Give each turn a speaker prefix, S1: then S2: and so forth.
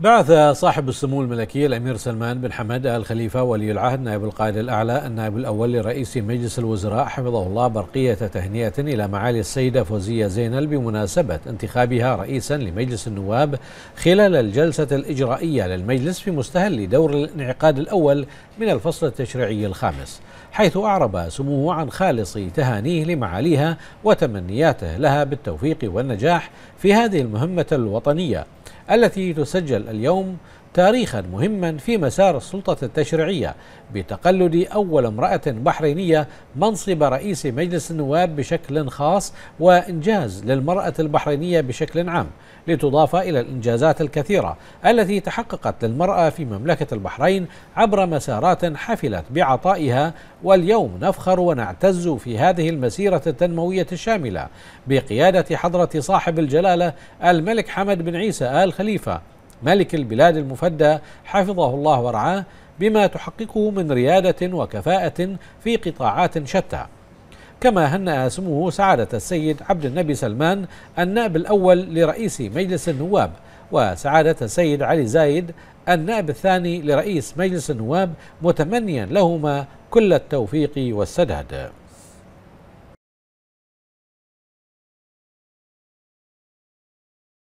S1: بعث صاحب السمو الملكي الامير سلمان بن حمد ال خليفه ولي العهد نائب القائد الاعلى النائب الاول لرئيس مجلس الوزراء حفظه الله برقيه تهنئه الى معالي السيده فوزيه زينل بمناسبه انتخابها رئيسا لمجلس النواب خلال الجلسه الاجرائيه للمجلس في مستهل دور الانعقاد الاول من الفصل التشريعي الخامس حيث اعرب سموه عن خالص تهانيه لمعاليها وتمنياته لها بالتوفيق والنجاح في هذه المهمه الوطنيه التي تسجل اليوم تاريخا مهما في مسار السلطة التشريعية بتقلد أول امرأة بحرينية منصب رئيس مجلس النواب بشكل خاص وإنجاز للمرأة البحرينية بشكل عام لتضاف إلى الإنجازات الكثيرة التي تحققت للمرأة في مملكة البحرين عبر مسارات حفلت بعطائها واليوم نفخر ونعتز في هذه المسيرة التنموية الشاملة بقيادة حضرة صاحب الجلالة الملك حمد بن عيسى آل خليفة ملك البلاد المفدى حفظه الله ورعاه بما تحققه من ريادة وكفاءة في قطاعات شتى كما هنأ سموه سعادة السيد عبد النبي سلمان النائب الأول لرئيس مجلس النواب وسعادة السيد علي زايد النائب الثاني لرئيس مجلس النواب متمنيا لهما كل التوفيق والسداد